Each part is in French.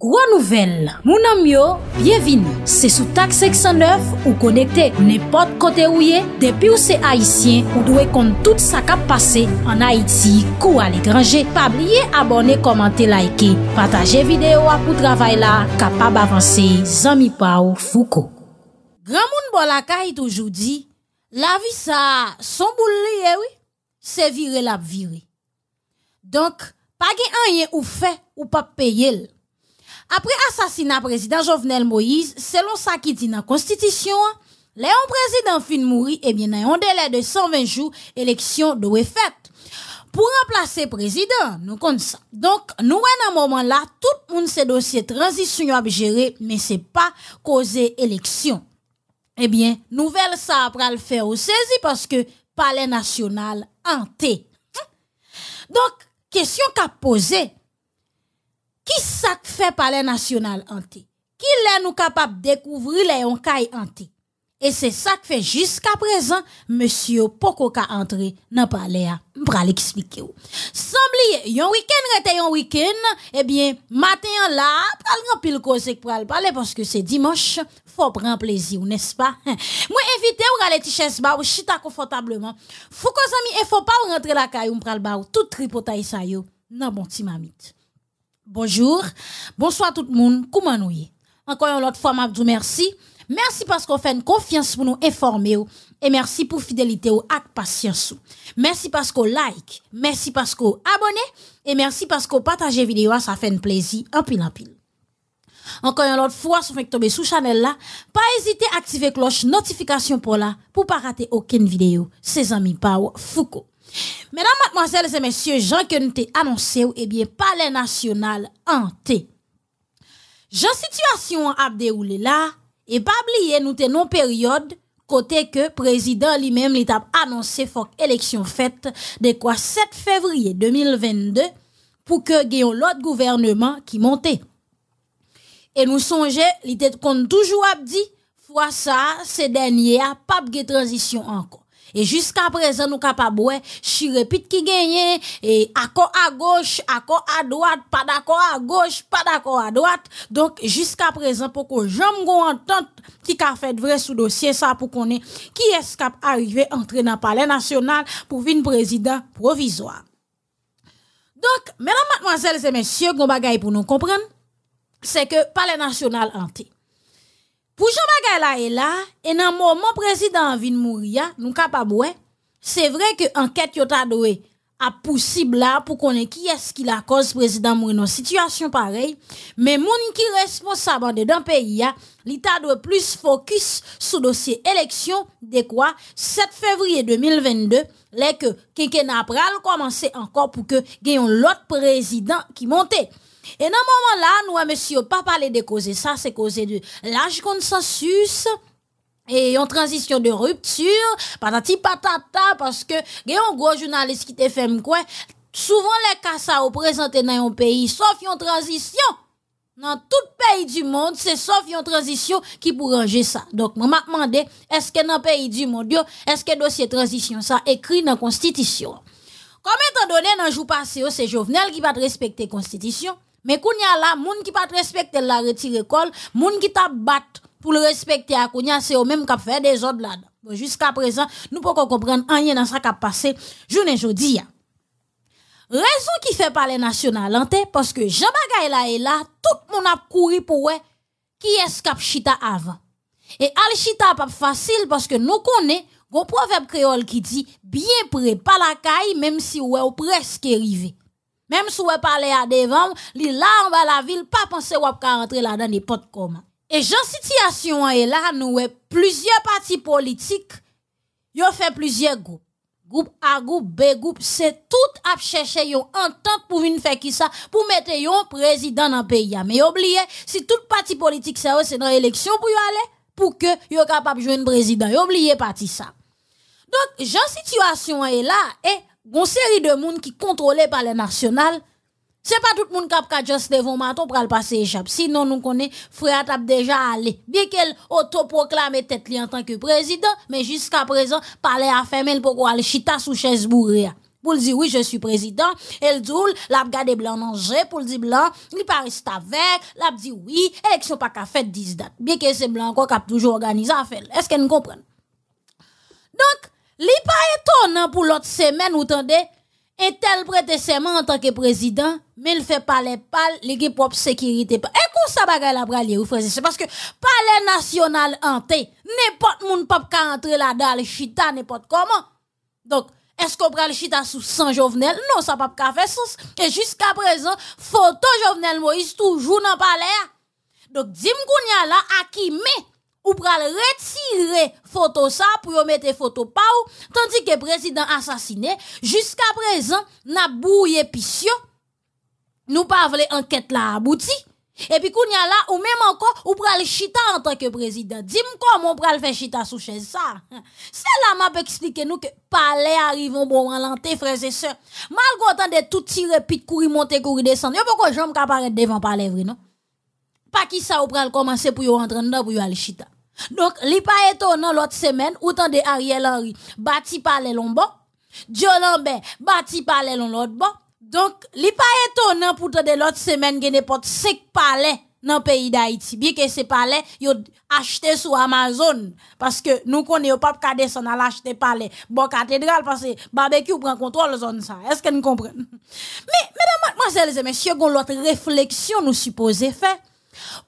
Gro nouvel, moun amyo, bienvin, se sou tak 609 ou konekte ou ne pot kote ou ye, depi ou se Haitien ou dwe kont tout sa kap pase an Haiti kou al e grange, pa blye abone, komante, laike, pataje videyo apou travay la, kapab avanse, zami pa ou fuko. Gran moun bol akay toujou di, la vi sa son boul li ye eh we, se vire la vire. Donk, pa gen anye ou fe ou pa peye lè. Après assassinat président Jovenel Moïse, selon ça qui dit dans la Constitution, les président fin mourir, et eh bien, dans un délai de 120 jours, élection doit faite. Pour remplacer président, nous comptons ça. Donc, nous, à un moment là, tout le monde, ces dossier transition à gérer, mais c'est pas causé élection. Eh bien, nouvelle ça après le faire au saisi parce que palais national hanté. Hein? Donc, question qu'a posée, qui ça fait Palais national hanté qui est nous capable de découvrir les onkay hanté et c'est ça qui fait jusqu'à présent monsieur pokoka entrer dans palais pour l'expliquer semblé un week-end rete un week-end eh bien matin là pral remplir le cause pour aller parler parce que c'est dimanche faut prendre plaisir n'est-ce pas moi invité ou aller t-chaise ou chita confortablement faut que amis et eh, faut pas rentrer la pays, pour aller tout tripotaille ça yo dans bon petit mamite Bonjour, bonsoir tout le monde, comment nous y Encore une fois, je vous merci. Merci parce qu'on fait une confiance pour nous informer et merci pour fidélité ou et patience. Merci parce qu'on like, merci parce qu'on abonnez et merci parce qu'on partage vidéo, ça fait un plaisir en pile en pile. Encore une fois, si vous tomber sous channel là, pas hésiter à activer cloche notification pour là pour pas rater aucune vidéo. C'est amis Pau Foucault. Mesdames, mademoiselles et messieurs, Jean que nous annoncé, eh bien, palais national hanté. Jean situation a déroulé là, et pas oublier, nous tenons période, côté que président lui-même lui a annoncé élection faite de quoi 7 février 2022 pour que gagne l'autre gouvernement qui montait. Et nous songeons, il était toujours dit, fois ça, ces derniers, pas de transition encore. Et jusqu'à présent, nous capables, ouais, répète qui gagne, et accord à gauche, accord à droite, pas d'accord à gauche, pas d'accord à droite. Donc, jusqu'à présent, pour que j'aime entente qui a fait vrai sous dossier ça pour qu'on ait, qui est arrivé à entrer dans le palais national pour venir président provisoire. Donc, mesdames, mademoiselles et messieurs, gon bagaille pour nous comprendre, c'est que palais national hanté. Pour Jean bagay et là, et dans le moment président vient mourir, nous C'est vrai que enquête yo doué à possible là pour connaître qui est-ce qui la cause président mourir dans situation pareille, mais moun qui responsable d'un pays a, l'État doit plus focus sur dossier élection de quoi 7 février 2022 les que quinquennat pral commencer encore pour que un l'autre président qui montait et dans moment là nous eh, nous pas pas de cause, ça c'est cause de large consensus et en transition de rupture, patati patata, parce que y gros journaliste qui te fait quoi, souvent les cas ça représente dans un pays, sauf une transition. Dans tout pays du monde, c'est sauf une transition qui pour ranger ça. Donc, m'a demandé, est-ce que dans pays du monde, est-ce que dossier transition ça écrit dans la constitution? Comme étant donné, dans le jour passé, c'est Jovenel qui va respecter la constitution, mais a là, moun qui pas respecter la retire col, moun qui t'a bat pour le respecter à kounya, c'est eux même qui fait des autres. là. jusqu'à présent, nous pouvons comprendre rien dans ce qui est passé journée jodi hein. Raison qui fait parler national ante, parce que Jean Bagay là est là, tout monde a couru pour ouais, qui est chita avant. Et al chita pas facile parce que nous connaissons le proverbe créole qui dit bien près pas la caille même si ouais ou presque arrivé. Même si vous parlez à devant, li là en bas la ville, pas penser ou va rentrer là dans potes comment. Et j'en situation est là, nous plusieurs partis politiques, ont fait plusieurs groupes. Groupe A, groupe B, groupe C, tout a chercher un entente pour une faire qui ça, pour mettre un président dans le pays. Mais oubliez, si tout parti politique ça, c'est dans l'élection pour y aller, pour que yon capable de jouer un président. Oubliez parti ça. Donc, j'en situation est là, et une série de monde qui contrôlé par les nationales. C'est pas tout le monde qui a juste devant maton pour le passer échappe. Sinon, nous connaissons frère Tap déjà allé. Bien qu'elle autoproclame tête li en tant que président, mais jusqu'à présent, parler à femelle pour aller chita sous chaise bourrée. Pour dire oui, je suis président, elle dit, l'a gardé blanc manger, pour dire blanc, il pas reste avec, l'a dit oui, élection pas qu'à fait 10 dates. Bien que c'est blanc encore qui a toujours organisé à Est-ce qu'elle nous comprend? Donc, Li pa étonnant pour l'autre semaine, ou tendez, un e tel prête mains en tant que président, mais il fait pas palais pal, li pas propre sécurité. Et qu'on ça la bralier, vous frère, c'est parce que palais national hanté, n'importe moun pas ka entrer là dans le chita, n'importe comment. Donc, est-ce qu'on prend le chita sous 100 Jovenel? Non, ça pas ka faire sens. Et jusqu'à présent, photo Jovenel Moïse toujours dans palais. Donc, dis-moi là, à qui met ou pral retirer photo ça pour mettre photo pao, tandis que président assassiné jusqu'à présent n'a bouillé pission nous pas enquête là abouti et puis y a là ou même encore ou pral chita en tant que président dis-moi comment pral faire chita sous chaise ça c'est là m'a expliquer nous que palais arrive en bon lanté, frères et sœurs malgré autant de tout tirer courir monter courir descendre yo gens qui apparaissent devant palais vrai non pas qui ça ou pral commencer pour yo rentrer dedans pour yo aller chita donc, li pas étonnant l'autre semaine, autant de Ariel Henry, bâti par les lombards, John Lambert, bâti par les lombards. Donc, li pas étonnant pour de l'autre semaine, gen n'importe 5 palais dans le pays d'Haïti. Bien que ces palais, yo acheté sur Amazon. Parce que nous connaissons pas qu'à descendre à l'acheter palais. Bon, cathédrale, parce que barbecue prend contrôle zone ça. Est-ce que nous comprenons? Mais, mesdames, mademoiselles et messieurs, l'autre réflexion nous supposons faire.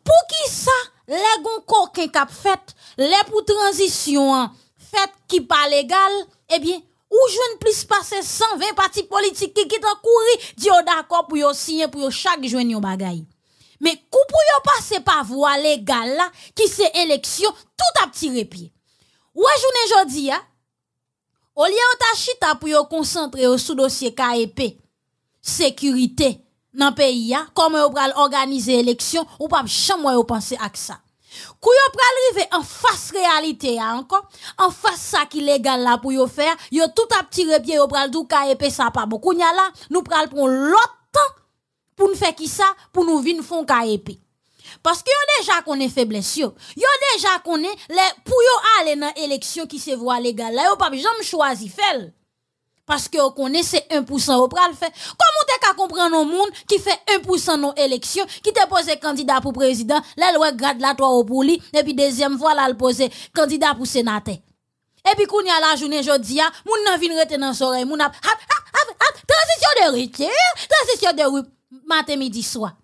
Pour qui ça, les gon coquin cap fait, les pour transition hein, fait qui pas légal, eh bien, ou ne plus passer 120 partis politiques qui en courir, dit d'accord pour yo signer pour yo chaque jour yon bagay. Mais coup pour yo passer par voie légale là, qui c'est élection, tout à petit pied. Ouais, vous jodi a, au lieu de chita pour yo concentrer sur dossier KEP, sécurité, dans le pays, hein. comment on peut organiser l'élection, ou pas jamais penser à ça. Kou yo pral rive en face réalité la hein, encore, en face ça qui légal là pour yo faire, yo tout a petit pied yo pral tout ka épé ça pas beaucoup. nya là, nous pral prendre l'autre temps pour nous faire qui ça, pour nous vinn font ka épé. Parce que a déjà connaît faiblesse yo. a déjà est les pour yo aller dans élection qui se voit légal là, yo pas jamais choisi faire parce que on connaît c'est 1% au le fait comment t'es qu'à comprendre un monde qui fait 1% dans élections qui te pose candidat pour président là loi grade la toi au lui. et puis deuxième fois là le poser candidat pour sénateur et puis qu'on y a la journée je a ah, moun nan vin dans nan soirée mon a transition de retire hein? transition de matin midi soir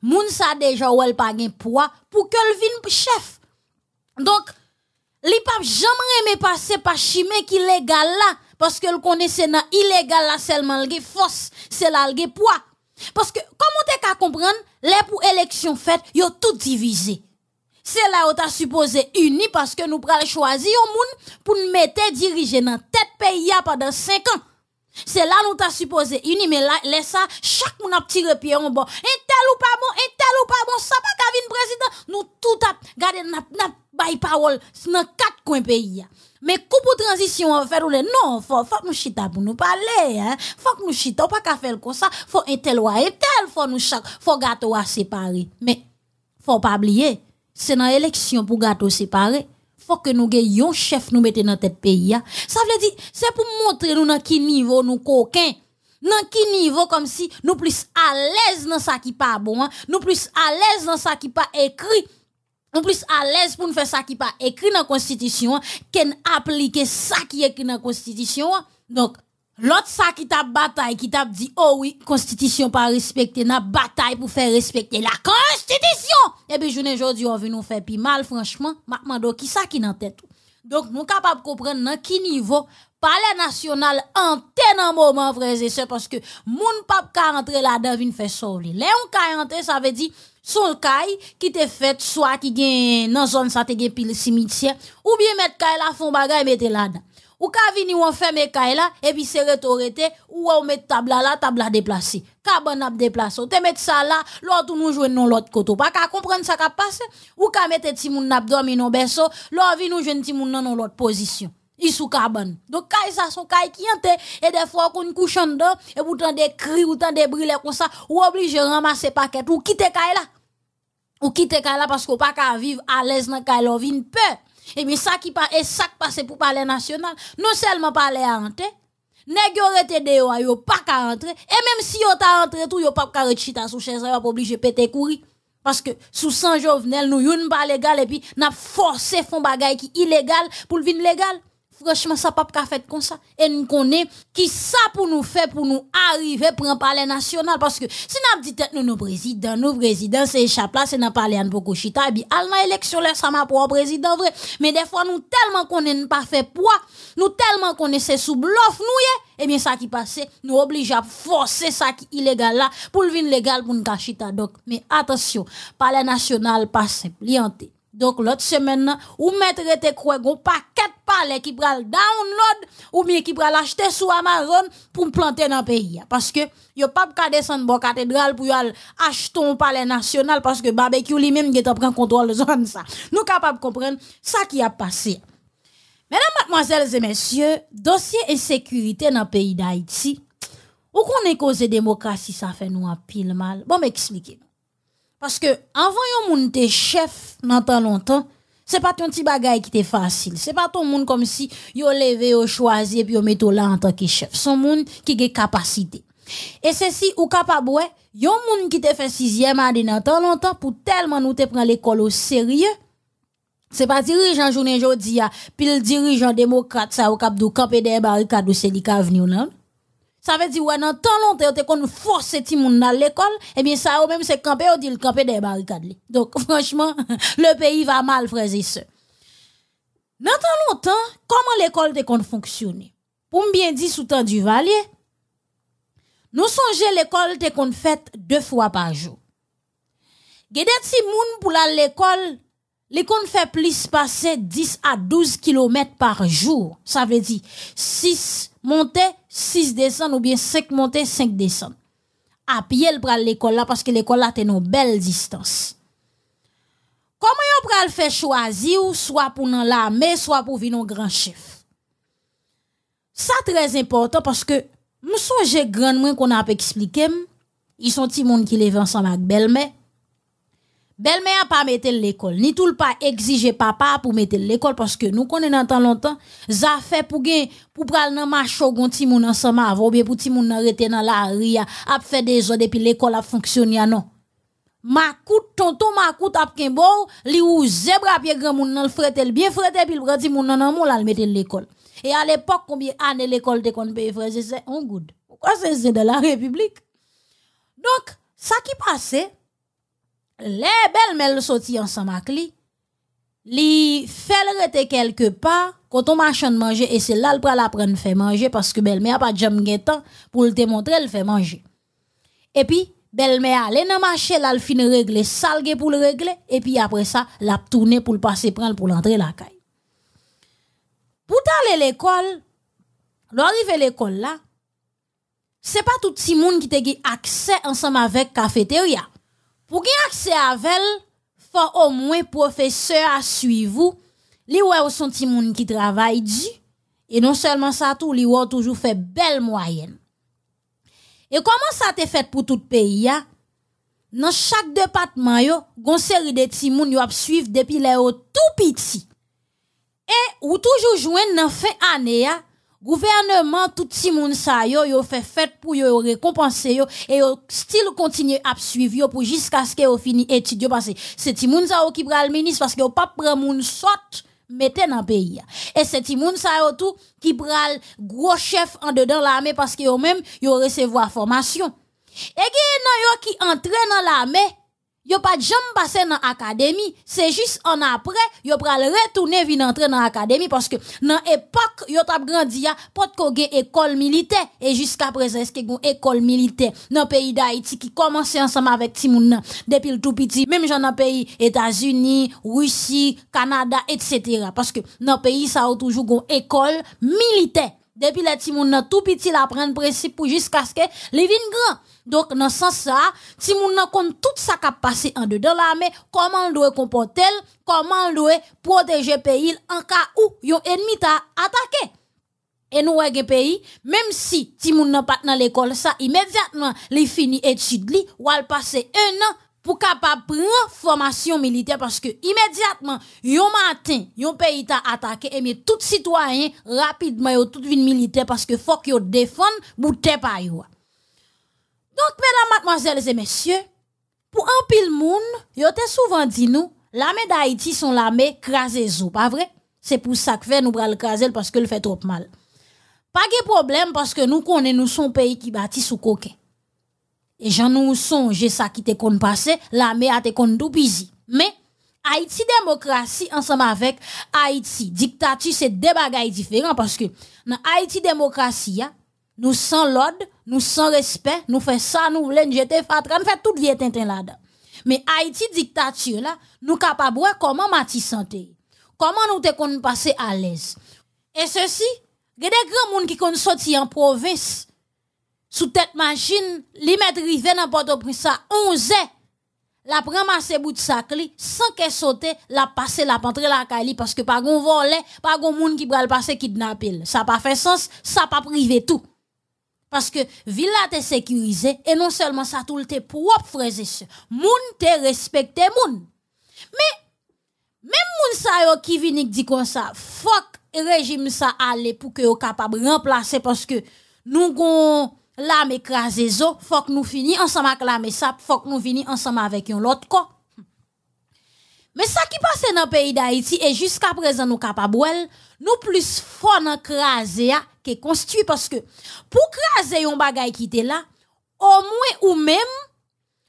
moun sa déjà ou elle pas poids pour que le chef donc li pa jamais passer par chimé qui légal là parce que le dans illégal là seulement, force, c'est là, a poids. Parce que, comment t'es qu'à comprendre, les pour élection faite, yo tout divisé. C'est là où t'as supposé uni parce que nous le choisir au monde pour nous mettre diriger dans tête pays pendant 5 ans. C'est là nous t'a supposé uni, mais là, laisse ça, chaque monde a tiré pied en bas. Un tel ou pas bon, un tel ou pas bon, ça pas qu'à président. Nous tout a, gardé, n'a, bay parole dans quatre coins pays. Mais coup pour transition faire fait ou non, faut faut nous chita pour nous parler hein. Faut que nous chita pas qu'à faire comme ça, faut un tel ou un tel, faut nous chaque faut gâteau à séparer. Mais faut pas oublier, c'est dans élection pour gâteau séparer. Faut que nous gayons chef nous mettez dans tête pays Ça veut dire c'est pour montrer nous dans quel niveau nous coquins dans quel niveau comme si nous plus à l'aise dans ça qui pas bon, hein. nous plus à l'aise dans ça qui pas écrit en plus, à l'aise pour nous faire ça qui pas écrit dans la Constitution, qu'on appliquer ça qui est écrit dans la Constitution. Donc, l'autre ça qui t'a bataille, qui t'a dit, oh oui, Constitution pas respectée, n'a bataille pour faire respecter la Constitution. Et puis, journée aujourd'hui, on veut nous faire pis mal, franchement. Maintenant, qui ça qui dans tête? Donc, nous capables de comprendre dans quel niveau palais national nationales, en moment, frères et sœurs, parce que moun pap ka rentrer là-dedans, vin faire sauver. Léon ka rentrer, ça veut dire, son kay qui te fait soit qui gagne dans zone ça te gagne pile cimetière ou bien mettre kay la fond bagay mettez là-dedans ou ka vini ou ferme kay là et puis c'est retourné ou on met table là table déplacé ka bon ap ou te mettre ça là l'autre nous jouer non l'autre côté pas ka comprendre ça ka passe ou ka mettre ti moun n'a dormi non berceau l'autre vini nous jouer ti moun non l'autre position ils sous Donc, caille ça sont caille qui et des fois, qu'on couche en dedans, et pourtant des cris, ou des brûlés comme ça, ou obligé ramasser paquet, ou quitter caille là. Ou quitter caille là parce qu'on pas qu'à vivre à l'aise dans caille, on Et bien, ça qui passe, et ça qui passe pour parler national, non seulement parler à hanter, nèg yo de yo, yo pas qu'à rentrer, et même si yo ta rentré tout, yo pas qu'à rechita sous chaise, yo pas obligé péter courir. Parce que sous Saint Jovenel, nous yon pas légal et puis n'a forcé font bagay qui illégal pour le vin légal franchement, ça pas qu'à fait comme ça. Et nous connaissons qui ça pour nous faire, pour nous arriver, pour un palais national. Parce que si nous avons dit que nous, nos présidents, nos présidents, c'est échappé là, c'est un palais pour beaucoup chita, et bien, à l'élection, là, ça m'a pour un président vrai. Mais des fois, nous tellement qu'on n'est pas fait poids, nous tellement qu'on est sous bluff, nous, eh bien, ça qui passait nous oblige à forcer ça qui est illégal là, pour le vin légal pour nous chita. Donc, mais attention, palais national, pas simple, donc l'autre semaine, ou mettre tes quoi gon paquet palais qui le download ou bien qui pral acheter sur Amazon pour planter dans le pays parce que yo pas de descendre la cathédrale pour acheter un palais national parce que barbecue lui-même qui en prend contrôle zone ça. Nous de comprendre ça qui a passé. Mesdames, mademoiselles et messieurs, dossier sécurité dans le pays d'Haïti. où qu'on est causé démocratie ça fait nous un pile mal. Bon m'expliquez. Parce que avant yon moun te chef nan tan longtemps, n'est pas ton petit bagay qui est facile. n'est pas ton monde comme si yo levé, yo choisi et puis yo met là en tant que chef. Son monde qui a capacités. Et ceci ou capable ouais, yon moun qui te fait sixième année dans tant longtemps pour tellement nous te à l'école au sérieux. C'est pas dirigeant journée jodi a, ah, le dirigeant démocrate ça au cap du camp et des barricades ou c'est Avenue, là. Ça veut dire, ouais, dans tant longtemps, t'es qu'on force ces mouns à l'école, eh bien, ça, même, c'est camper, on dit le camper des barricades. Donc, franchement, le pays va mal, frères et sœurs. Dans tant longtemps, comment l'école te qu'on fonctionne? Pour me bien dire, sous temps du valier, nous songeons l'école te qu'on fait deux fois par jour. Gédé ti moun pour l'école, les qu'on fait plus passer 10 à 12 km par jour. Ça veut dire 6 montées, 6 descentes ou bien 5 montées, 5 descentes. À pied, elle l'école là parce que l'école là, c'est une belle distance. Comment yon le fait choisir soit pour nan l'armée, soit pour venir grand chef? Ça très important parce que, me grande moins qu'on a expliqué, ils sont petits monde qui les ensemble avec belle mais. Belle-mère pas mettre l'école, ni tout le pas exiger papa pour mettre l'école parce que nous connaissons tant longtemps, ça fait pour gain pour pral nan macho gon ti moun ensemble avant ou bien pour ti moun nan rete dans la ria, a fait des heures depuis l'école a fonctionné non. Makout tonton ma makout ap ken beau li ou zebra pied grand moun nan le frete bien frete puis le prend ti moun nan moun la mettre l'école. Et à l'époque combien année l'école te kon paye frère, c'est un good. Pourquoi c'est de la République? Donc ça qui passait les belles le sorti ensemble avec lui li fait le rete quelque part quand on machin manger et c'est là le pral elle fait manger parce que belle-mère pas jam temps pour le démontrer le faire manger et puis belle-mère aller dans marché là finissent de régler ça pour le régler et puis après ça l'a tourner pour le passer prendre pour l'entrer la caille pour aller l'école l'arrivée à l'école là c'est pas tout si monde qui te accès ensemble avec cafétéria pour ait accès à elle, faut au moins professeur à suivre vous. Li wè au qui qui moun travaille Et non seulement ça tout, li wè toujours fait belle moyenne. Et comment ça t'est fait pour tout pays Dans chaque département yo, une série de ti qui yo depuis les tout petit. Et ou toujours joindre dans fin année gouvernement tout si moun sa yo yo fait fête pour yo récompenser yo et yo still continue à suivre yo pour jusqu'à ce que yo fini étude parce que c'est ti moun yo qui pral ministre parce que yo pas prend moun sorte mettez dans pays et c'est ti moun sa yo tout qui pral gros chef en dedans l'armée parce que yo même yo recevoir formation et qui nan yo qui entre dans l'armée Yo pas jamais passé dans l'académie, c'est juste en après, yo pral retourner vin entrer dans l'académie parce que dans époque yo t'a grandi a eu école militaire et jusqu'à présent est-ce que école militaire dans pays d'Haïti qui commence ensemble avec Timoun depuis le tout petit, même j'en dans pays États-Unis, Russie, Canada etc. parce que dans pays ça a toujours gon école militaire. Depuis le tout petit la le principe jusqu'à ce que les grand donc, dans ce sens, ça, si vous avez tout ça qui a passé en dedans l'armée, comment on doit comporter, comment on doit protéger pays en cas où l'ennemi ennemi t'a attaqué. Et nous, un pays, même si ti nous n'avons pas dans l'école, ça, immédiatement, les fini étude ou al passer un an pour capable prendre formation militaire parce que immédiatement yon matin yon pays t'a attaqué et bien tout citoyen rapidement yon tout militaire parce que faut qu'ils défendent bouté pa yo donc, mesdames, mademoiselles et messieurs, pour un pile monde, yo souvent dit nous, l'armée d'Haïti sont l'armée crasé zou, pas vrai? C'est pour ça que fait nous le craser parce que le fait trop mal. Pas de problème parce que nous connaissons nous son pays qui bâtit sous coquet. Et j'en nous songe ça qui te kon passé, l'armée a te kon Mais, Haïti démocratie ensemble avec Haïti dictature, c'est des bagailles différents parce que dans Haïti démocratie, nous sans l'ordre, nous sans respect, nous faisons ça, nous voulons jeter fatra, nous faisons toute vie tintin là-dedans. Mais Haïti dictature là, nous capables comment Mati santé. Comment nous te qu'on passer à l'aise. Et ceci, il y a des grands monde qui sont sortis en province sous tête machine, li mettre rivé dans Port-au-Prince à 11 la ramasser bout de sac li, sans qu'elle saute, la passer la pentre la kali parce que pas gon volet, pas gon monde qui pral passer kidnapper. Ça pas fait sens, ça pas privé tout. Parce que villa te sécurisé et non seulement ça tout tes propre. frères et sœurs. Moun te respecté moun. Mais même moun sa yo qui vient dit comme ça, fuck régime ça aller pour que yo capable remplacer parce que nous gon l'âme écrasé zo, faut que nous fini ensemble avec l'âme ça, faut que nous finissions ensemble avec l'autre autre corps. Mais ça qui passe dans le pays d'Haïti, et jusqu'à présent, nous capables, nous plus fort dans craser hein, que construit. Parce que pour craser un bagage qui était là, au moins ou même,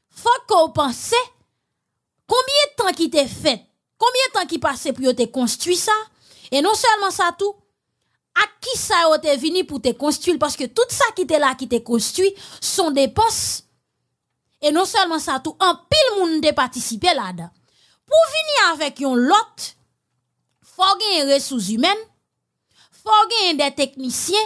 faut qu'on pense combien de temps qui était fait, combien de temps qui passait pour te construire ça. Et non seulement ça, tout, à qui ça a venu pour te construire. Parce que tout ça qui était là, qui était construit, sont des postes. Et non seulement ça, tout, un pile monde de participer là-dedans pour venir avec yon lot, faut gagner ressources humaines, faut gagner des techniciens,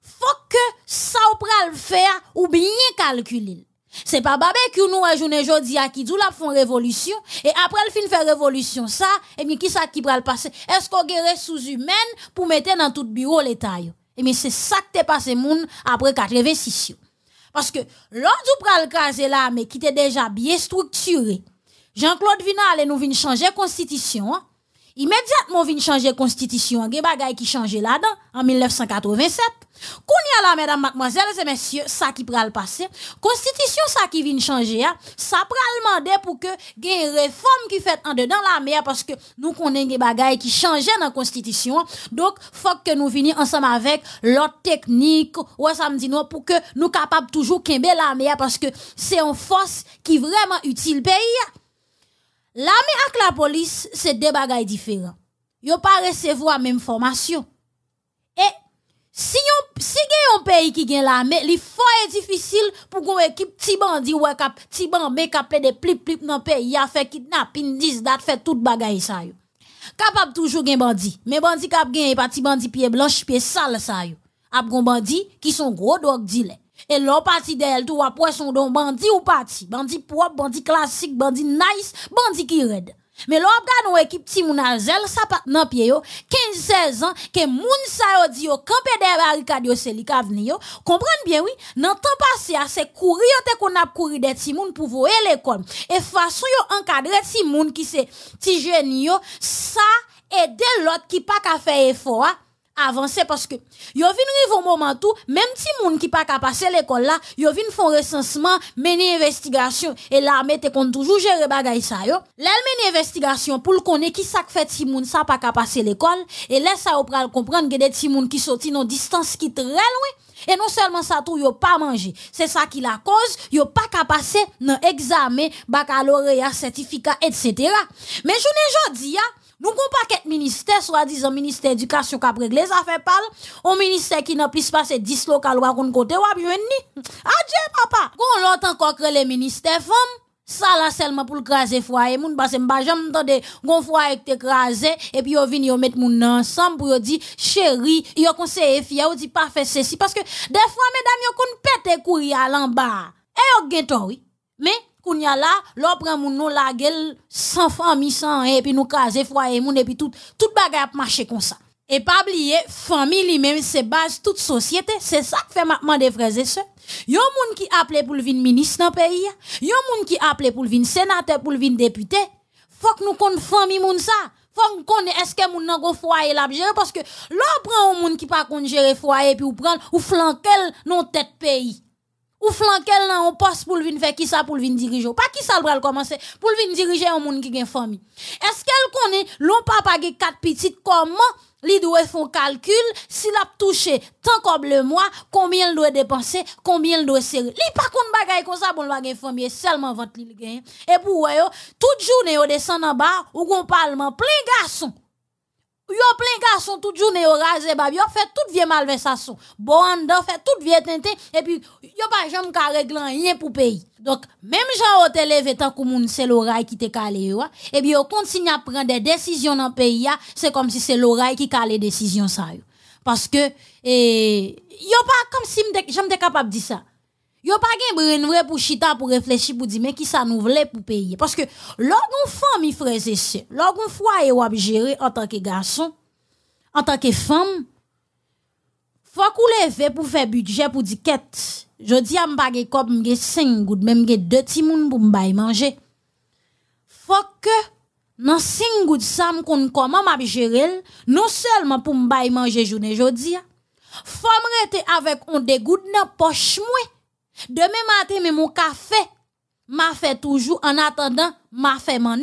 faut que ça ou le faire ou bien calculer. C'est pas babé que nous aujourd'hui, hein, aujourd'hui à qui la font révolution, et après le film fait révolution ça, et eh bien qui ça qui le passer? Est-ce qu'on des ressources humaines pour mettre dans tout bureau l'état? Et eh bien c'est ça qui est passé après 86 Parce que, l'on du pral cas là mais qui était déjà bien structuré, Jean-Claude Vinal, nous voulons changer constitution. Hein. Immédiatement, vient changer constitution. Il y a qui changent là-dedans, en 1987. Qu'on y a là, mesdames, mademoiselles et messieurs, ça qui le passé Constitution, ça qui vient changer, ça hein, le demander pour que, il une réforme qui fait en dedans la mer, parce que nous connaissons des choses qui changent dans la constitution. Hein. Donc, faut que nous venions ensemble avec l'autre technique, ou ça pour que nous capables toujours qu'il la mer, parce que c'est une force qui est vraiment utile pays. L'armée avec la police, c'est deux bagages différents. Yo pas recevoir même formation. Et si yon, si gen yon pays qui gen l'armée, li est difficile pour gon équipe ti bandi ou kap ti bandi kap de plip plip nan pays a fait kidnapping, dis dat fait tout bagaille ça yo. Capable toujours gen bandi, mais bandi kap gen pas ti bandi pied blanche, pied sale ça yo. Ap gon bandi qui sont gros dog dealer. Et l'autre partie d'elle, tout après son don, bandit ou parti. Bandit propre, bandit classique, bandit nice, bandit qui red. Mais l'on regarde nos équipe Timounazel, ça pas nan pied 15-16 ans, que moun sa dit di yo, des barricades yo, c'est li ka yo. Comprenne bien, oui, nan temps passé, c'est courir te qu'on a couru des Timoun pour voir l'école. Et façon yo encadrer Timoun qui se ti jeune yo, ça aide l'autre qui pas ka faire effort, hein avancer parce que yo vinn rive au moment tout même si moun qui pas passer l'école là yo vinn font recensement mener investigation et l'armée te kon toujours gérer bagay sa yo L'el mener investigation pour le connaître qui sak fait si moun ça pas passer l'école et là ça ou pral comprendre que des moun qui sorti non distance qui très loin et non seulement ça tout yo pas mangé c'est ça qui la cause yo pas ka passer nan examen baccalauréat certificat etc mais journée jodi nous avons pas qu'un ministère, soi-disant ministère éducation qu'après les affaires ça au un ministère qui n'a plus passé 10 locales ou à côté ou à bien ni. Adieu, papa. Gon l'autre encore que les ministères femmes. Ça là seulement pour le craser foyer moun parce que m'pa jamais des gon foyer te et puis yo vini, yo mettre moun ensemble pour yo di chérie yo conseiller fille yo dit pas faire ceci parce que des fois mesdames yo kon pète courir à l'en bas et eh, yo gen oui mais Kounya là, l'on prend moun non la gueule sans famille sans et puis nous caser foyer moun et puis tout tout bagarre a marché comme ça. Et pas oublier famille lui-même c'est base toute société, c'est ça que fait maintenant des frères et sœurs. Yon moun qui appelé pour le vin ministre dans le pays, yon moun qui appelé pour le vin sénateur pour le vin député, faut que nous connaissons famille moun ça. Faut qu'on nous est-ce que moun nan go foyer la parce que l'on prend un moun qui pas kon gérer foyer puis ou prend ou flanquer non tête pays. Ou flanquel là on poste pour vin faire qui ça pour vin diriger. Pas qui ça le commencer pour vin diriger un monde qui une famille. Est-ce qu'elle connaît l'on papa gen quatre petites comment lui doit faire un calcul s'il a touché tant comme le mois combien il doit dépenser combien il doit serrer n'a pas contre bagaille comme ça bon une famille seulement vente il gagne et pour eux toute journée au descend en bas ou parle parle plein garçon yo plein garçon toute journée au rasé bab, yo fait toute vieille malversation. Bon fait toute vie tintin et puis yo pas jamais ka régler rien pour pays. Donc même gens au levé tant que moun c'est l'oreille qui te calé hein. et bien on continue à prendre des décisions dans le pays c'est comme si c'est l'oreille qui calé décision ça Parce que et eh, yo pas comme si me capable de dire ça. Yo pas gen brin pour chita pour réfléchir pour dire mais qui ça nous voulait pour payer parce que lorsqu'on famille frères et sœurs, lorsqu'on foyer ou gérer en tant que garçon, en tant que femme, faut qu'on lève pour faire budget pour dire quête. Je dis à m'pa gen comme m'gen 5 goud même gen 2 petits moun pour m'bay manger. Faut que dans 5 goud ça m'kon comment m'a gérer non seulement pour m'bay manger journée jodi, faut me rester avec on dégoût dans poche moi Demain matin, mon café m'a fait toujours en attendant m'a fait mon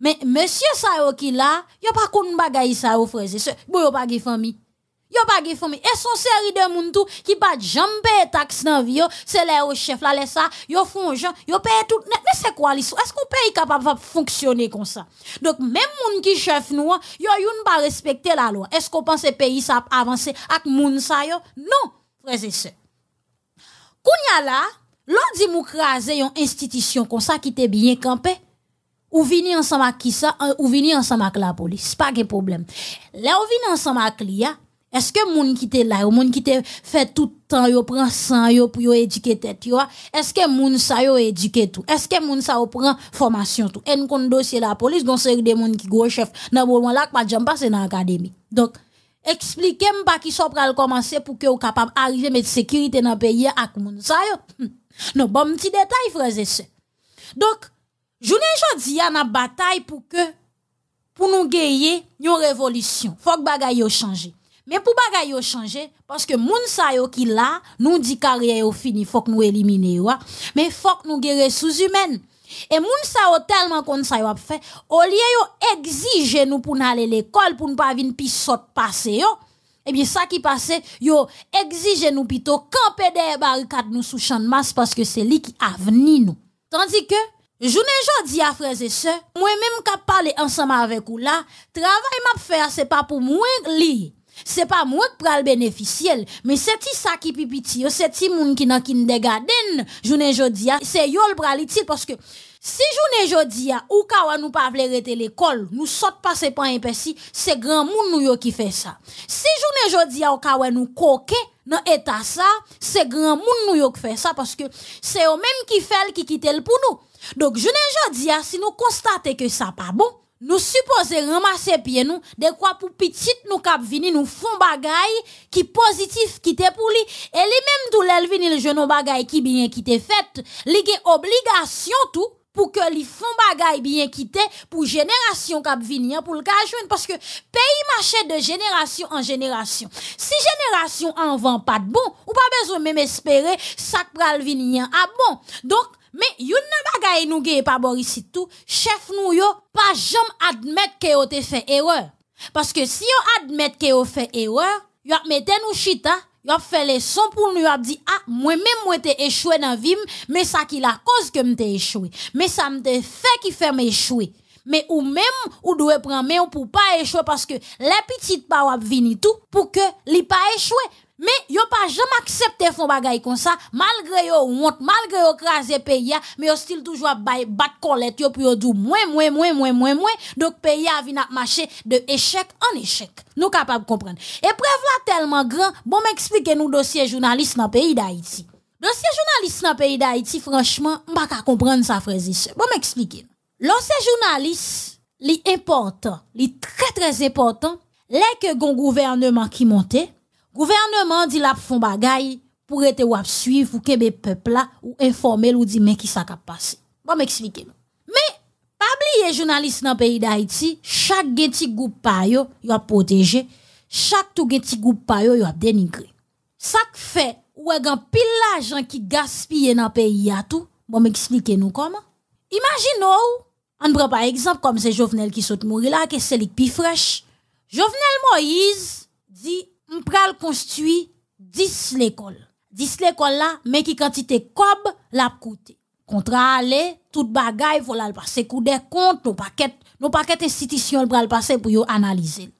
Mais monsieur Sao qui là, y a pas qu'on bagaille ça au frère, c'est bon, y a pas de famille. Y a pas de famille. Et son série de moun tout qui pas jamais taxe dans vie, c'est les au chef là, les ça, yo font gens, yo paye tout. Mais c'est quoi l'histoire? Est-ce qu'on pays capable de fonctionner comme ça? Donc, même moun qui chef nous, yo yon pas respecter la loi. Est-ce qu'on pense pays ça avancer avec moun ça yo? Non, frère et Kounya là, l'on dit mou crase yon institution comme ça qui bien campé. Ou vini ensemble avec qui ça, euh, ou vini ensemble avec la police, pas de problème. Là ou vini ensemble avec est-ce que moun qui sont là, ou moun qui fait tout temps yo prend sang pour tête est-ce que moun sa yo tout? Est-ce que moun sa yo formation tout? kon dossier la police, gon de moun qui chef là pas l'académie. Donc Expliquez-moi pas qui sont à commencer pour que vous capable arriver mettre sécurité dans le pays avec moun yo. Non, bon petit détail, frère et sœurs. Donc, il y a une bataille pour que, pour nous gagner une révolution. Faut que bagay yo changer. Mais pour bagay yo changer, parce que moun qui là, nous dit carrière au fini, faut que nous éliminer hein. Mais faut que nous guérir sous humaine. E moun sa o telman kon sa yo ap fe, o liye yo egzije nou pou nan ale l'ekol pou nou pa vin pi sot pase yo, ebi sa ki pase yo egzije nou pito kampede e barikat nou sou chan mas paske se li ki avni nou. Tandike, jounen joun di a freze se, mwen menmou kap pale ansama avek ou la, travay map fe a se pa pou mwen liye. c'est pas moi qui prends le bénéficiel, mais c'est ça qui pipiti, c'est ti moun qui n'a je garden, journée jodia, c'est yo le pral parce que si journée au ou kawa nous pas arrêter l'école, nous ne passer pas un pessi, c'est grand moun nous yo qui fait ça. Si journée au ou kawa nous coquer dans état ça, c'est grand moun nous yo qui fait ça parce que c'est eux même qui fait qui quitte le pour nous. Donc journée a si nous constatons que ça pas bon nous supposons ramasser pied nous de quoi pour petite nous cap vini, nous font bagaille qui positif qui t'est pour lui et lui-même tout l'elle venir le jeune bagaille qui bien qui t'est fait li obligation tout pour que li font bagaille bien quitté pour génération cap vini, hein, pour le ka parce que pays marché de génération en génération si génération en vend pas de bon ou pas besoin même espérer ça pral venir hein. ah bon donc mais, yon nous bagay nou pas pa Boris tout, chef nous yo, pa jam admettre que yo a fait erreur. Parce que si on admettre que yo fait erreur, yo mette nou chita, yo fait leçon pour nous, yo dit, ah, moi même moi j'ai échoué dans la vie, mais ça qui la cause que j'ai échoué. Mais ça me fait qui fait m'échouer Mais ou même ou doit prendre mais ou pour pas échouer parce que les petites pa viennent vini tout pour que li pas échouer mais yo pa jamais aksepte fon bagay malgré malgré malgré yo honte, malgré yo pays. peya, Mais yo stil toujours bay bat kolet yo pou yo dou moins, moins, moins, moins, moins. Donc dok pays vin ap mache de échec en échec Nous kapab Nous et preuve la tellement grand, bon m'expliquer nous dossier journaliste dans nan peyi d'Haïti Dossier journaliste pays nan peyi d'Haïti franchement, franchman, mba ka comprendre sa ici. Bon m'expliquez. nous. nou. Losye li important, li très très, important, les que gon gouvernement qui montait gouvernement dit la fond pour être ou suivre ou kebe peuple là ou informer ou dit mais qui s'est passé. Bon nous. Mais pas oublier journaliste dans pays d'Haïti, chaque petit groupe pa yo a protégé, chaque tout groupe pa yo a dénigré. Ça fait ou un pile l'argent qui gaspille dans le pays à tout. Bon m'expliquer nous comment. Imaginez on prend par exemple comme c'est Jovenel qui saute mourir là que c'est les qui fraîche. Jovenel Moïse dit on construit 10 l'école. 10 l'école là, mais qui quantité cob l'a coûté. Contrat aller, tout bagaille voilà le passer coup des comptes nos paquets nos paquets institution pral passé pour analyser.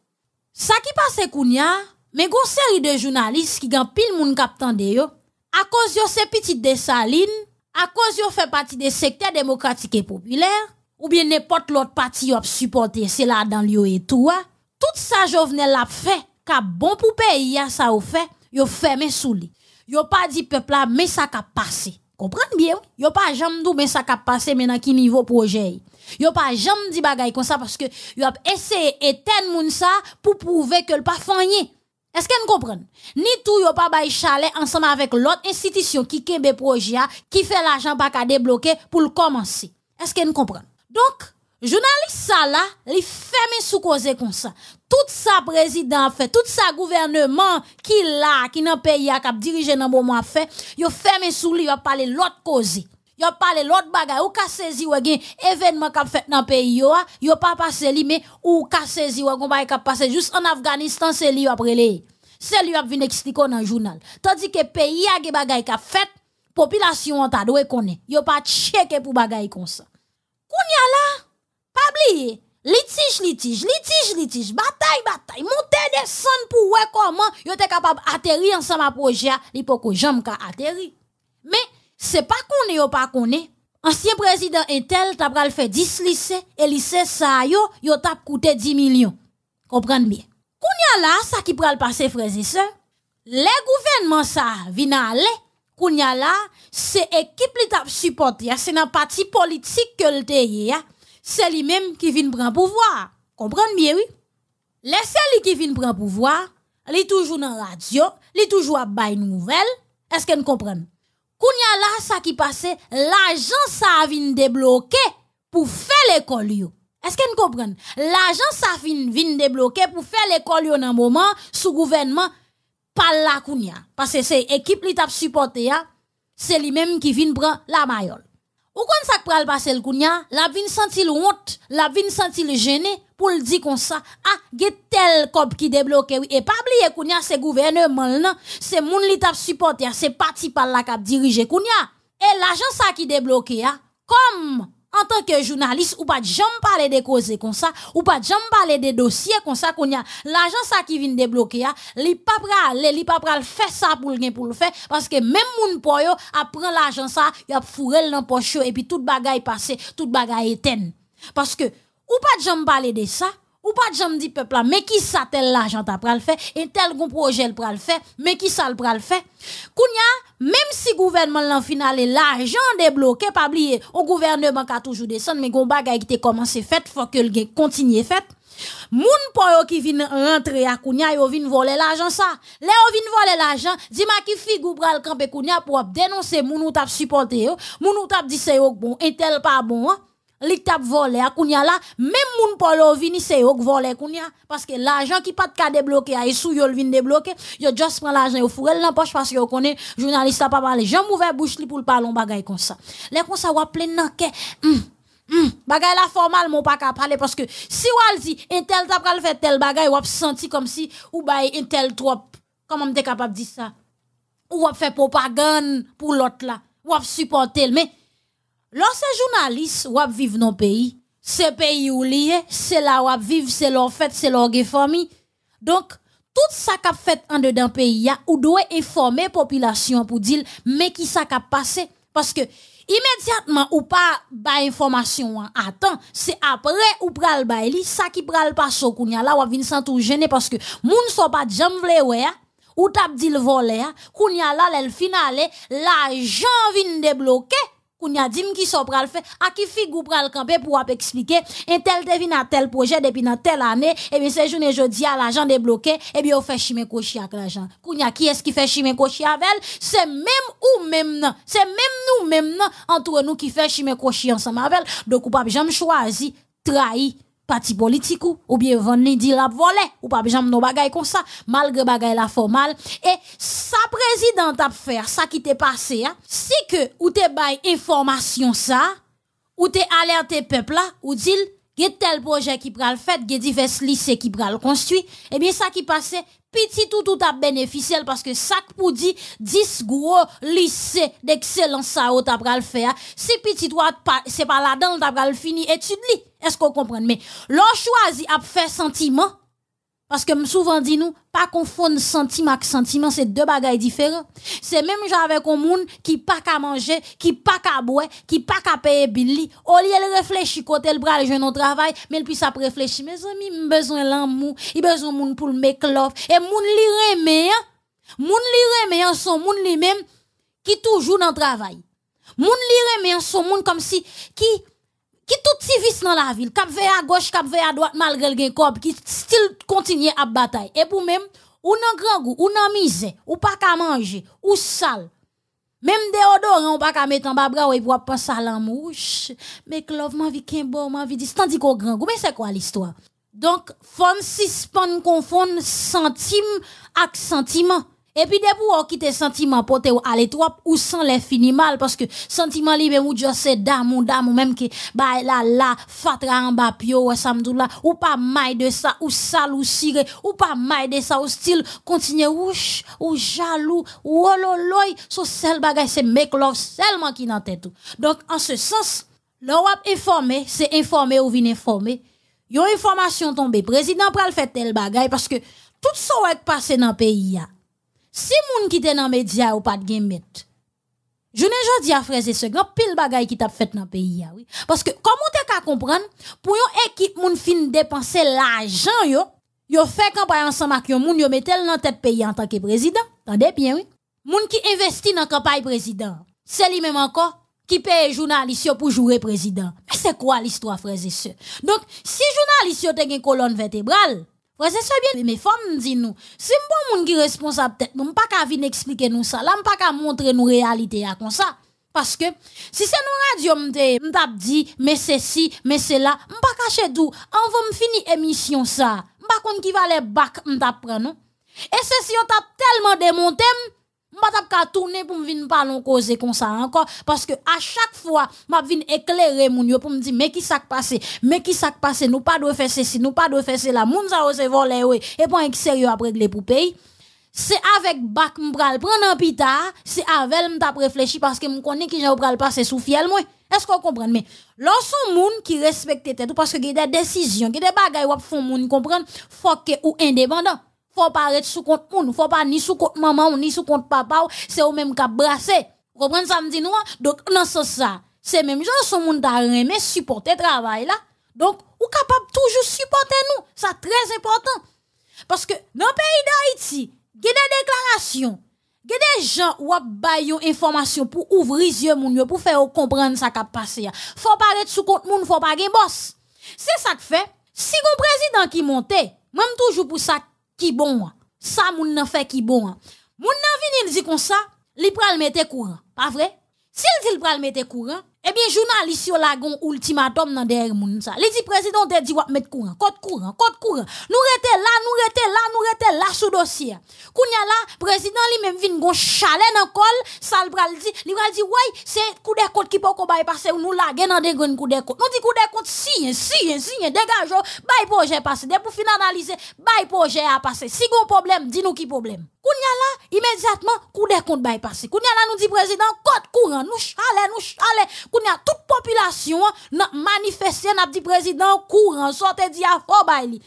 Ça qui passe kounya, mais gros série de journalistes qui gan pile moun kap yo, à cause yo ces petites dessalines, à cause yo fait partie des secteurs démocratiques et populaires, ou bien n'importe l'autre parti yo supporté, c'est là dans lieu et tout, hein. tout ça Jovenel l'a fait ka bon pour pays a ça au fait, yo fermé sous lui. Yo pas dit peuple là mais ça ka passé. Comprenez bien, yo pas jamais dou mais ça ka passé mais dans qui niveau projet. Yo pas jamais dit bagay comme ça parce que yo a essayé éteindre moun ça pour prouver que le pas fanyer. Est-ce que qu'elle comprend? Ni tout yo pas bay chalet ensemble avec l'autre institution qui kembe projet qui fait l'argent pas qu'à débloquer pour le commencer. Est-ce qu'elle comprend? Donc Journaliste ça là, il ferme sous cause comme ça. Tout ça président fait, tout ça gouvernement qui là, qui n'a pays a cap diriger dans moment fait, yo ferme sous lui, parlé parler l'autre cause. parlé parler l'autre bagaille, ou ka saisi ou gen événement cap fait dans pays Il yo pas passé, li mais ou ka saisi ou gon bagay cap passer juste en Afghanistan c'est lui a les. C'est lui a venir expliquer dans journal. Tandis que pays a fait des cap fait, population a ta doit Il Yo pas checker pour choses comme ça. a là litige litige litige litige bataille bataille batay, batay, monte descend pour comment koman d'atterrir capable d'atterrir ensemble à projet, li pou ko jom ka mais c'est pas qu'on est pas qu'on est. Ancien président tel, tu pral fait 10 lycées, et ça ça yo, yo t'a coûté 10 millions Comprenez bien. y a ça sa ki pral frères les se, le gouvernement aller. vina y a là c'est équipe li t'a supporte hein. ya, c'est nan parti politique que te ye ya, c'est lui-même qui vient prendre pouvoir. comprenez bien, oui? Laissez lui qui vient prendre pouvoir, il est toujours dans la radio, il est toujours à bail nouvelle. Est-ce qu'on comprend? Kounya là, ça qui passait, l'agent ça vient débloquer pour faire l'école. Est-ce ne comprend? l'agent ça vient débloquer pour faire l'école dans un moment sous gouvernement par la Parce que c'est l'équipe qui t'a supporté, hein. c'est lui-même qui vient prendre la maillot. Ou comme ça que pral passer le kounya, la vin senti le honte, la vin senti le gêné pour le dire comme ça. Ah, a tel cop qui débloqué oui. Et pas oublier kounya c'est gouvernement non c'est moun li tap supporter, c'est parti par la cap diriger kounya. Et l'agence ça qui débloqué ah, comme en tant que journaliste, ou pas jamais parler de causes comme ça, ou pas jamais parler des dossiers comme ça, qu'on a ça qui vient débloquer, li pas peut li pas faire ça pour le pour le faire, parce que même moun poyo apprend l'argent ça, y a fourré poche et puis toute bagaille passée, toute bagaille éteinte. Parce que, ou pas jamais parler de ça, ou pas de gens dit peuple là, mais qui ça tel l'argent t'a le faire et tel gon projet le pral fait, mais qui ça le pral fait Kounya, même si gouvernement l'en finalé l'argent débloqué pas oublié au gouvernement qui a toujours descendu, mais gon bagay qui t'est commencé fait faut que le continue fait. Moun po yo qui vient rentrer à Kounia yo vient voler l'argent ça. Le yo vin voler l'argent, di ma ki figou pral camper Kounia pour dénoncer moun ou tap supporter yo, moun ou tap dit c'est yo bon, et tel pas bon. Hein li tap volé à kounya là même moun polo vini c'est yo volé kounya parce que l'argent qui pas de cas débloqué a sou yo vin débloqué yo just prend l'argent yo fourrel dans poche parce que yo connaît journaliste pas parler j'en ouvert bouche li pour parler bagay comme ça les comme ça wa plein nan ke Mm, bagay la formal mon pas ka parler parce que si al dit intel t'a pral fait tel bagay ou senti comme si ou bay tel trop comment m'te capable dire ça ou wap fait propagande pour l'autre là ou wap supporter mais Lorsque journaliste ou vivent dans le pays, c'est pays où lié, c'est là où vivent, c'est leur fête, c'est leur famille. Donc, tout ça qu'a fait en dedans pays, ou doit informer population pour dire, mais qui ça qu'a passé? Parce que, immédiatement ou pas ba information hein, attends c'est après ou pral ba li ça qui pral pas so là ou vinn sans tout gêner parce que moun sont pas jam vle wè ou tap dit le voler kounya là l'el finale l'argent vinn débloquer kounya dim ki so pral fait à qui figou pral camper pour expliquer un tel devine à tel projet depuis dans telle année et bien ce journée jodi à l'argent débloqué et bien on fait chimer cochi avec l'argent kounya qui est-ce qui fait chimer cochi avec c'est même ou même c'est même nous même entre nous qui fait chimer cochi ensemble avec donc ou pas jamais choisi trahi parti politique ou, ou bien venir dire la voler ou pas jamais nos bagailles comme ça malgré bagaille la formale et sa présidente a faire ça qui t'est passé hein. si que ou t'es bail information ça ou t'es alerté peuple là ou dit y a tel projet qui pral fait, y a divers lycées qui pral construit, eh bien, ça qui passait, petit tout tout a bénéficié parce que ça pour dit 10 gros lycées d'excellence ça au pral faire hein. si petit c'est pas là-dedans ta pral fini étude li est-ce qu'on comprend mais l'on choisit à faire sentiment parce que souvent dit nous, pas confondre sentiment avec sentiment, c'est deux bagailles différents. C'est même genre avec un monde qui pas qu'à manger, qui pas qu'à boire, qui pas qu'à payer Billy. Au lieu de réfléchir côté le bras, le travail, mais puis puisse réfléchir. Mes amis, il besoin l'amour, il besoin monde pour le make love. Et monde li mais moun li reme hein? son monde lui-même qui toujours dans travail. Moun li reme son monde comme si, qui, qui tout civis dans la ville, cap veille à gauche, cap veille à droite, malgré le gain qui still continue à bataille. Et pour même, ou nan grand goût, ou nan mise, ou pas qu'à manger, ou sale. Même déodorant, ou pas qu'à mettre en bas bras, ou il pas sale en mouche. Mais clove, ma vie qu'un bon, m'en vie dis, tandis qu'au grand goût, mais c'est quoi l'histoire? Donc, fon si confond centime avec sentiment. Et puis, dès qui quitter sentiment pote ou à trop ou sans les mal, parce que sentiment libre ou je d'amour, dame ou même que, bah, là, là, fatra en bas pio ou oh, samdou là, ou pas maille de ça, ou sale ou sire, ou pas maille de ça, ou style, continue ouche, ou jaloux, ou ololoy, so sel bagay, c'est make love seulement qui n'en tout. Donc, en ce sens, l'Europe est informé, c'est informé ou vin informé. Yon information tombée, président pral fait tel bagaille parce que tout ça va être passé dans le pays, ya. Si moun ki dans nan media ou pa game met, ne jodi a et se gran pile bagay qui t'a fait dans pays ya. Oui? Parce que, on t'es qu'à comprendre, pour yon équipe moun fin dépenser l'argent yo, yo fait campagne ensemble ak yon moun yo metel nan pays peyi an tanke président, Tande bien, oui. Moun ki investi nan campagne président, c'est lui-même encore qui paye journaliste pour jouer président. Mais c'est quoi l'histoire, frères et sœurs? Donc, si journaliste a une colonne vertébrale, c'est ça bien. Mais mes femmes, dis-nous. Si bon monde qui responsable, peut ne vais pas qu'à venir expliquer nous ça. Là, pas montrer nous réalité comme ça. Parce que, si c'est nos radio, m'te, m'ta dit, mais ceci, mais cela, pas cacher d'où, on va finir émission ça. M'pa qu'on qui va les bac, m'ta prendre, non? Et ceci, on t'a tellement démonté, ne tap pas tourner pour me venir parler causer comme ça encore parce que à chaque fois je viens éclairer mon yo pour me dire mais qui s'est passé mais qui s'est passé nous pas de faire ceci nous pas de faire cela moun ça osé voler oui et pour un sérieux après les poupées, c'est avec Bac bak m pral prendre un pita, c'est avec m je reflechi paske m konen ki jan w pral pase sous fiel ce qu'on comprend mais lonson moun ki des y parce y décisions, des décisions, qui de que wap fon moun il faut que ou indépendant faut pas arrêter sous compte moun, faut pas ni sous compte maman ni sous compte papa c'est au même qui brassé. Vous comprenez ça me dit non? Hein? Donc, non, c'est ça, c'est même gens sont monde t'a supporter travail là. Donc, ou capable toujours supporter nous, ça très important. Parce que dans le pays d'Haïti, il y a des déclarations, il y a des gens qui ont des informations pour ouvrir les yeux, pour faire comprendre ce qui a passé. faut pas être sous compte, il faut pas être boss. C'est ça que fait. Si le président qui montait même toujours pour ça qui bon ça, moun nan fait qui bon Moun nan vini dit ça. ça li pral mette courant Pas vrai? S'il si dit pral mette courant, eh bien, journaliste yo lagon ultimatom nan der moun sa. Li di président te di wap met courant, kote courant, kote courant. Nou rete la, nou rete la, nou rete la sou dossier Kounya la, président li même vin gon chale nan kol, sal pral di, li bral di, woy, se de kote ki poko baye pase ou nou lagen nan den gwen de kote. Nou di de kote siye, hein, siye, hein, siye, hein, signe baye proje pase. De pou fin analize, baye projet a passer Si gon problème di nou ki problème Kounya là, immédiatement, coup des comptes bail passé. Kounya là, nous dit président, code courant, nous chale, nous y Kounya, toute population, n'a manifesté, n'a dit président, courant, sortez diafo bail.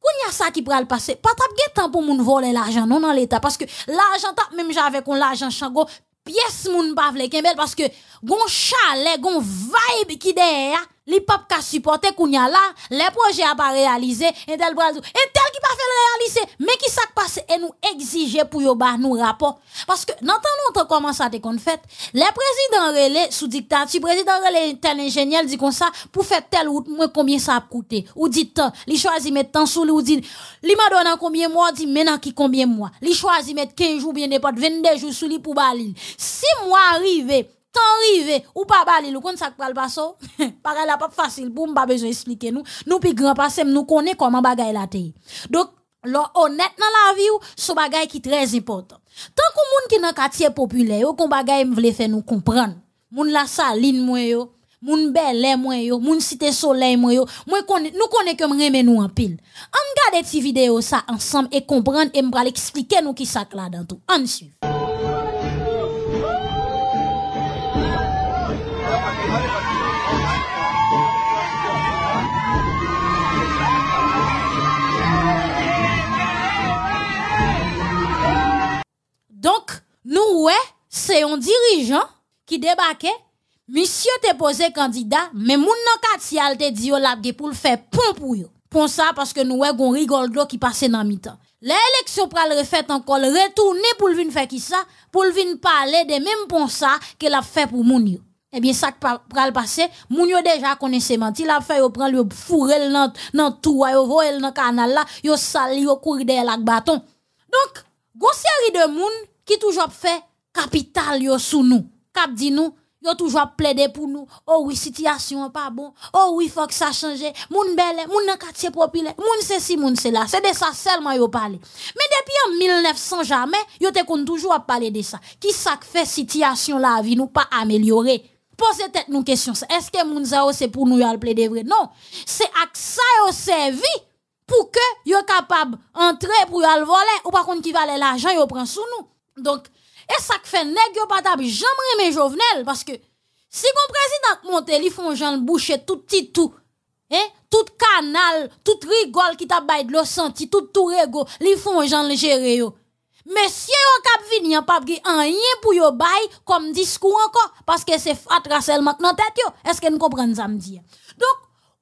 Kounya ça qui pral passer. Pas tap gen temps pour moun voler l'argent, non, dans l'État. Parce que l'argent même j'avais qu'on l'argent chango, pièce moun pas vle kembel, parce que gon chalet, gon vibe qui derrière, li pap ka supporter kounya là, les projets a pas réalisé, et tel et tel qui pas fait réaliser, mais qui s'est passé et nous exiger pour yo ba nous rapport. Parce que, n'entendons nous comment ça te fait, les présidents relais sous dictature, président relais tel ingénieur dit comme ça, pour faire tel route, moins combien ça a coûté, ou dit les li choisi mettre tant sous lui, ou dit, li m'a donné combien mois, dit maintenant qui combien mois, li choisi mettre 15 jours, bien vingt 22 jours sous lui pour balil. Si moi arrivé, tan rive, ou pas bali, ou kon ça pral baso, para la pap facile besoin mba nous. Nous nous nou pi grand pasem, nous konen comment bagay la te. donc l'on dans la vie ou, sou bagay ki très important. tant que moun ki nan katye populaire ou kon bagay m vle fait nous comprendre. Moun la saline mwen yo, moun belè mwen yo, moun cité soleil moun yo, mwen nous nou konen ke remet nous en an pil. An gade ti video sa et et et et m pral explike nou ki sak la dan Donc, nous, ouais, c'est un dirigeant qui débarquait. Monsieur te posé candidat, mais moun nan al te dit la pour le faire pont pour yo. Pon ça parce que nous ouais gon rigoldo qui passait dans mi-temps. L'élection pral refait encore retourner pour vin faire qui ça, pour vin parler des mêmes pon ça que l'a fait pour moun yo. Eh bien, ça pral passé, moun yo déjà connaissait menti, l'a fait yo prend le fourrel nan, nan tout, yo voyel nan canal là, yo sali yo courir derrière la bâton. Donc, Gon de moun qui toujours fait capital yo sous nous. Cap dit nous, yo toujours plaidé pour nous. Oh oui, situation pas bon. Oh oui, faut que ça change. Moun belle, moun nan quartier populaire, moun ceci, moun là. C'est de ça seulement yo parlé. Mais depuis en 1900 jamais, yo te toujours à parler de ça. Qui ça fait situation la vie nous pas améliorer? Posez tête nous question. Est-ce que moun c'est pour nous y a plaidé vrai? Non. C'est à ça yo servi pour que yo capable entrer pour aller voler ou par contre qui valait l'argent yo prend sous nous. Donc et ça fait nèg yo pas jamais les Jovenel parce que si mon président monte li font le boucher tout petit tout hein? tout canal, tout rigole qui t'a baillé de l'eau senti, tout tourego, li font genre le gérer yo. Monsieur yo kap vini an pap rien pour yo bail comme discours encore parce que c'est fatra seulement dans tête Est-ce que nous comprenons ça me dire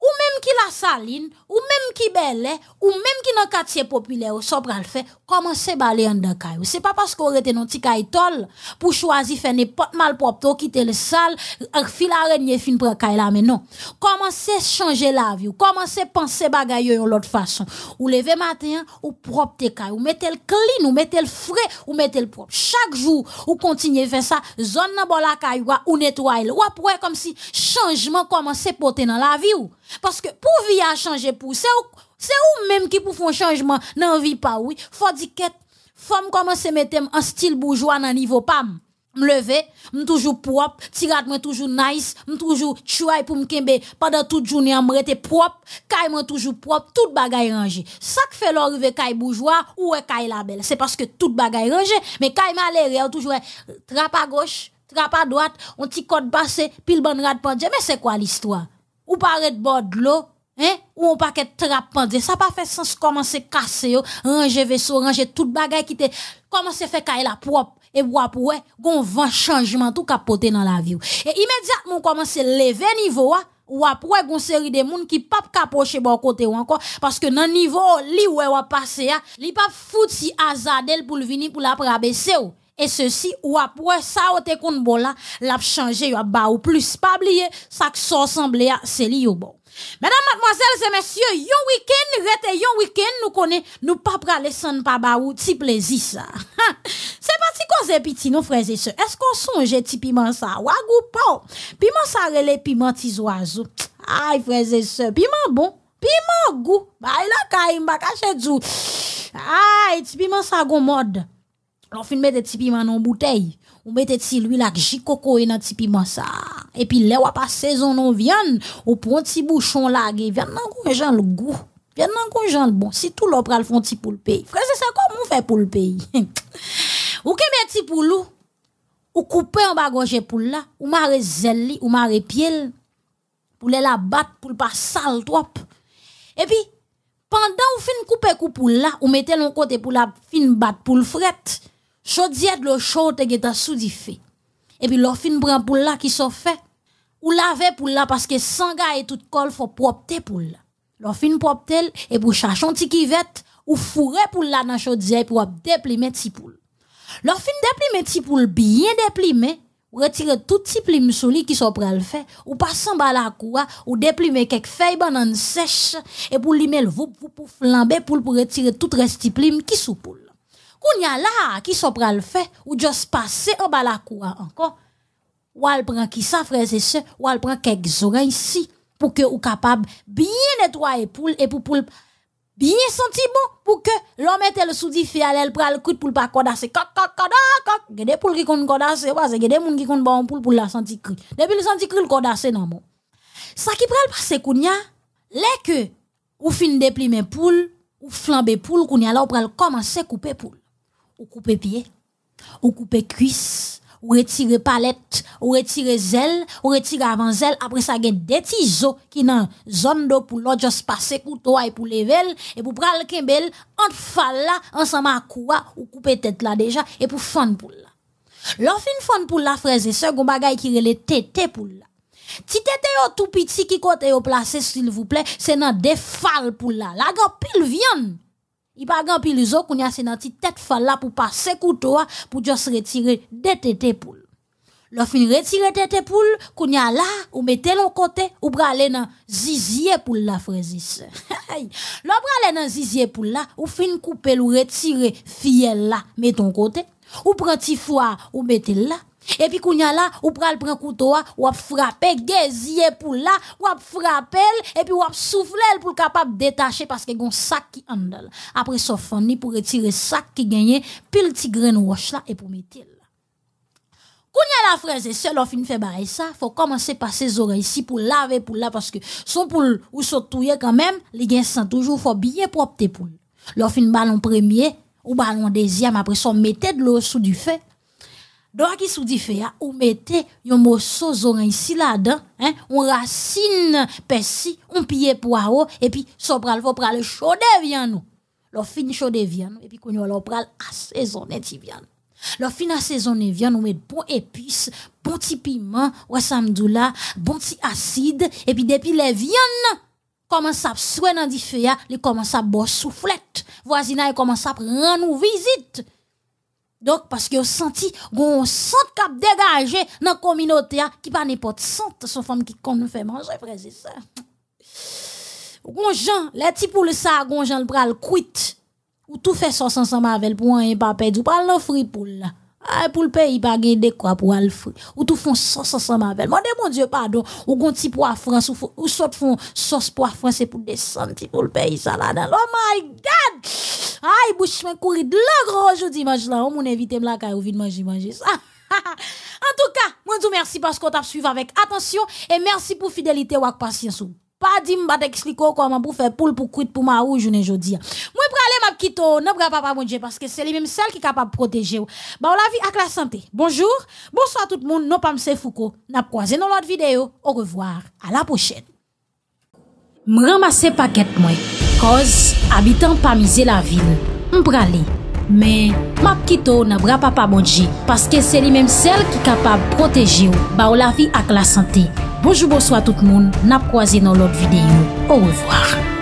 ou même qui la saline, ou même qui est ou même qui dans quartier populaire, s'en pral le faire, commencez à baler en Ce C'est pas parce qu'on était dans petit caïtol pour choisir faire n'importe mal propre, quitter le sale, euh, fil rien fin pour là, mais non. Commencez à changer la vie, commencez à penser bagaille de l'autre façon. Ou lever matin, ou propre tes ou mettez le clean, ou mettez le frais, ou mettez le propre. Chaque jour, ou continuez à faire ça, zone dans la ou nettoyer. Ou après comme si changement commençait à porter dans la vie. Ou. Parce que pour vie à changer pour, c'est ou, même qui pour font changement dans vie pas, oui. Faut dire que, femme commence à mettre en style bourgeois dans niveau pam. suis toujours propre, tirade moi toujours nice, toujours try pour me m'kembe, pendant toute journée m'rete propre, kay toujours propre, tout bagay rangé. Ça que fait l'arrivée kay bourgeois ou kay la belle, c'est parce que tout est rangé, mais kay malheureux toujours trappe à gauche, trappe à droite, on petit code passé, pile bonne rade mais c'est quoi l'histoire? ou être bord de l'eau, hein, ou on paquet qu'être trapandé, Ça pas fait sens commencer casser ranger ranger vaisseau, ranger toute bagaille qui te commencer faire caille la propre et wap qu'on gon vent changement tout capoter dans la vie. Et immédiatement commencer lever niveau ou après une série des monde qui pas approcher bon côté ou encore parce que dans niveau li ouais ou passé li pas fouti si azadel pour venir pour la rabaisser et ceci ou après ça ou te kon bon là l'a changé ou ba ou plus pas oublier ça que ça semble c'est li bon Mesdames, mademoiselles et messieurs, yon week-end, rete yon week-end, nous connaît, nous pas les sans pas ou ti plaisir ça. C'est parti cause petit, nos frères et sœurs. Est-ce qu'on songe ti piment ça? goût pas. Piment ça rele piment tis oiseaux. Aïe, frères et sœurs, piment bon. Piment goût. Bah, il a kaïm, bah, du Aïe, ti piment ça gon mode. On fin mette petit piment dans bouteille. Ou mette petit l'huile avec jikoko et dans e piment ça. Et puis le ou pas saison non viande, ou prend petit bouchon là, viande nan e jan le goût. Vian nan e jan le bon. Si tout l'on prend font petit pour le pays. Frère, c'est ça comment on fait pour le pays. ou kemè petit pour lou? Ou couper en bas gauche pour là, ou mare zèli, ou mare piel. Pour le la battre, pour pas sale trop. Et puis, pendant ou fin couper coup pour là, ou mettez l'on côté pour la fin battre pour le fret. Chaudière de l'eau chaude qui est sous du Et puis l'offre prend pour là qui sont fait. Ou laver pour là parce que sans gars et toute colle faut propter pour là. L'offre propte et pour chercher un petit kivette ou fourrer pour là dans chaudière pour e déplimer petit poule. L'offre déplimer petit poule bien déplimer retirer tout petit plume sous qui sont le faire ou passer bas la cour ou déplimer quelques feuilles bananes sèches et pour limer le vous pour flamber pour pour retirer tout reste plume qui sous poule Koun la, ki so pral fe, ou juste passer en bas la elle prend qui pran ki sa freze Ou elle prend quelques oreilles ici pour que ou capable bien nettoyer poule et pou poule bien senti bon, pour que l'on mette le soudi fe pral kout pou pas kodase, kak kak kadak kak, gede poul ki kon kodase, c'est gade moun ki kon bon poule pour la senti kri. Depi le senti kri le kodase nan moun. Sa ki pral passer kounya les lè ke ou fin déplimer men poul, ou flambe poul, kounya là la ou pral komanse couper poule ou couper pied, ou couper cuisse, ou retirer palette, ou retirer zèle, ou retirer avant zèle. Après ça, il y a des petits os qui dans zone d'eau pour l'autre, juste passer toi et pour lever, et pour prendre le kembel, entre falla, là, ensemble à quoi, ou couper tête là déjà, et pour fond pour là. L'offre une fond pour la frère et sœur, on bagaille qui relè tété pour là. Ti tété yo tout petit qui côté yo placer, s'il vous plaît, c'est dans des fal pour là. La, la pile viande il pa gen pilizo koun y se nan ti tet fala pou pa se koutou pou jos retire detete poul. Lo fin retire tete poul, koun ya la ou mette lon kote ou brale nan zizye poul la frezis. lo brale nan zizye pour la ou fin koupe lou retire fiel la meton kote ou pranti fwa ou mette là. Et puis, kounya là, ou pral prend couteau, ou ap frappe, gezier pour là, ou ap frappe, et puis ou souffle pour capable détacher parce que un sac qui handle. Après, ça, fanni pour retirer sac qui gagne, pile petit grain roche là, et pour mettre Kounya la frère, et seul fin fait barrer ça, faut commencer par ses oreilles ici pour laver pour là, parce que son poule ou sautouye quand même, les gains sont toujours, faut bien propre poules L'offre une ballon premier, ou ballon deuxième, après son mettez de l'eau sous du feu donc, qui sous dit fait ou mettez un morceau d'orange ici là-dedans hein on racine persil on pied poireau et puis so pral faut pral chauder viande nous l'on fin chauder viande et puis qu'on l'on pral assaisonner ti viande l'on fin assaisonner viande on met bon épices bon petit piment ouais samdoula bon petit acide et puis depuis les viandes commence à souhait dans dit les commence à boire soufflette voisinage commence à rendre visite donc, parce que vous senti, vous sent cap dégagé dans la communauté hein, qui pas n'importe sente, son femme qui nous faire manger, frère, c'est ça. Jean les petits poules ça, jean le bras le ou tout fait ça ensemble avec le point hein, et papé, du bras l'offrir pour là. Ah, pour le pays, pas de quoi pour aller Ou tout font sauce ensemble avec. Moi, mon Dieu, pardon. Ou gon petit pois France, ou, ou sort font sauce pois France pour descendre pour le pays, ça là Oh my God! Aïe, bouche, me courir de la gros aujourd'hui, mange là. Oh, On m'en invité m'la quand ou vide manger, manger ça. en tout cas, moi, je merci parce qu'on t'a suivi avec attention et merci pour fidélité ou patience pas dit m'bat expliquer comment pour faire poule pour cuire pour ma ou journée aujourd'hui. Moi pralé m'a quitté, non pas papa mon Dieu parce que c'est lui même celle qui capable protéger. Bah la vie avec la santé. Bonjour, bonsoir tout le monde. Non pas m'se Foucault. N'a croisé dans l'autre vidéo. Au revoir, à la prochaine. M'ramasser paquet moi. Cause habitant pas miser la ville. M'pralé Men, map kito nan bra pa pa bonji, paske se li menm sel ki kapab proteji ou, ba ou la vi ak la sante. Bojou bojou a tout moun, nan ap kwa zi nan lot videyo. Ou revoar.